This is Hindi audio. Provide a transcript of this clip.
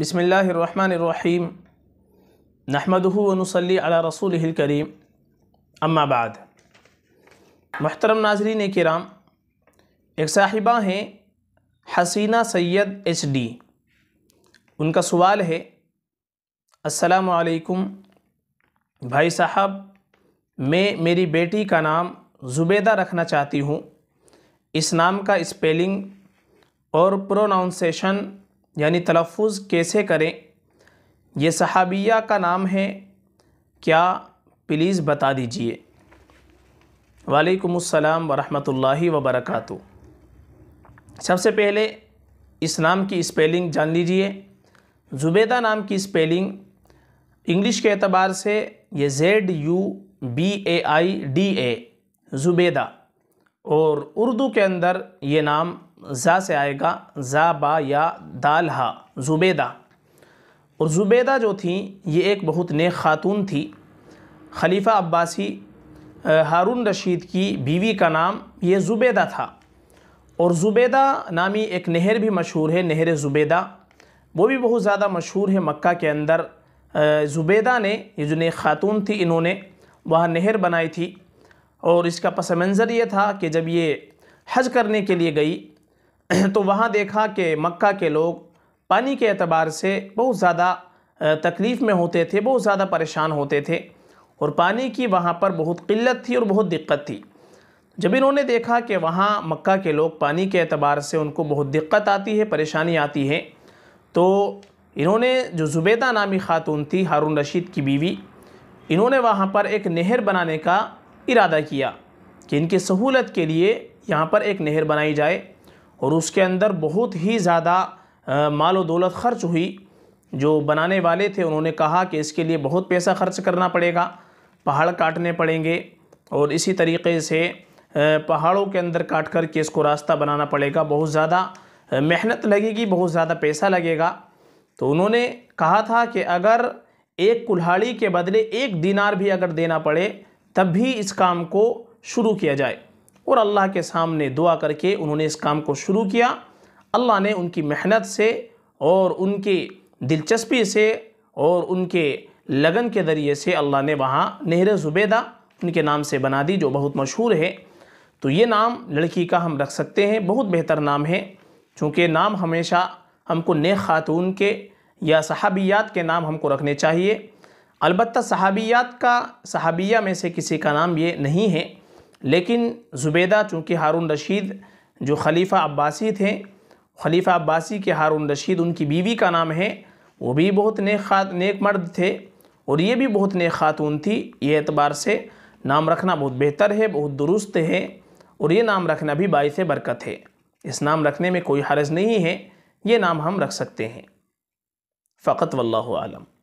बसमीम नहमदनसली रसूल करीम अम्माबाद महतरम नाजरीन कराम एक साहिबा हैं हसीना सैयद एच डी उनका सवाल है असलकुम भाई साहब मैं मेरी बेटी का नाम ज़ुबैदा रखना चाहती हूँ इस नाम का स्पेलिंग और प्रोनाउंसेशन यानी तलफ़ कैसे करें यह सहाबिया का नाम है क्या प्लीज़ बता दीजिए वालेकुम वरहमतुल्लाहि वबरक सबसे पहले इस नाम की स्पेलिंग जान लीजिए ज़ुबैदा नाम की स्पेलिंग इंग्लिश के अतबार से ये Z U B A I D A Zubaida और उर्दू के अंदर ये नाम ज़ा से आएगा ज़ा बा या दाल हा ज़ुबैदा और ज़ुबैदा जो थी ये एक बहुत नेक ख़ातून थी खलीफ़ा अब्बासी हारून रशीद की बीवी का नाम ये ज़ुबैदा था और ज़ुबैदा नामी एक नहर भी मशहूर है नहर ज़ुबैदा वो भी बहुत ज़्यादा मशहूर है मक्का के अंदर ज़ुबैदा ने ये जो नेक ख़ातून थी इन्होंने वहाँ नहर बनाई थी और इसका पस मंज़र ये था कि जब ये हज करने के लिए गई तो वहाँ देखा कि मक्का के लोग पानी के एतबार से बहुत ज़्यादा तकलीफ़ में होते थे बहुत ज़्यादा परेशान होते थे और पानी की वहाँ पर बहुत किल्लत थी और बहुत दिक्कत थी जब इन्होंने देखा कि वहाँ मक्का के लोग पानी के अतबार से उनको बहुत दिक्कत आती है परेशानी आती है तो इन्होंने जो जुबैदा नामी खातून थी हारून रशीद की बीवी इन्होंने वहाँ पर एक नहर बनाने का इरादा किया कि इनकी सहूलत के लिए यहाँ पर एक नहर बनाई जाए और उसके अंदर बहुत ही ज़्यादा माल दौलत खर्च हुई जो बनाने वाले थे उन्होंने कहा कि इसके लिए बहुत पैसा खर्च करना पड़ेगा पहाड़ काटने पड़ेंगे और इसी तरीके से पहाड़ों के अंदर काट कर के इसको रास्ता बनाना पड़ेगा बहुत ज़्यादा मेहनत लगेगी बहुत ज़्यादा पैसा लगेगा तो उन्होंने कहा था कि अगर एक कुल्हाड़ी के बदले एक दिनार भी अगर देना पड़े तब भी इस काम को शुरू किया जाए और अल्लाह के सामने दुआ करके उन्होंने इस काम को शुरू किया अल्लाह ने उनकी मेहनत से और उनकी दिलचस्पी से और उनके लगन के ज़रिए से अल्लाह ने वहाँ नहर ज़ुबैदा उनके नाम से बना दी जो बहुत मशहूर है तो ये नाम लड़की का हम रख सकते हैं बहुत बेहतर नाम है चूँकि नाम हमेशा हमको नेक ख़ातून के या सहाबियात के नाम हमको रखने चाहिए अलबत्त सहाबियात का सहाबिया में से किसी का नाम ये नहीं है लेकिन ज़ुबैदा चूँकि हारून रशीद जो खलीफ़ा अब्बासी थे खलीफ़ा अब्बासी के हारून रशीद उनकी बीवी का नाम है वो भी बहुत नेक खात नेक मर्द थे और ये भी बहुत नेक खातून थी ये एतबार से नाम रखना बहुत बेहतर है बहुत दुरुस्त है और ये नाम रखना भी बायस बरकत है इस नाम रखने में कोई हरज नहीं है ये नाम हम रख सकते हैं फ़कत वल्लम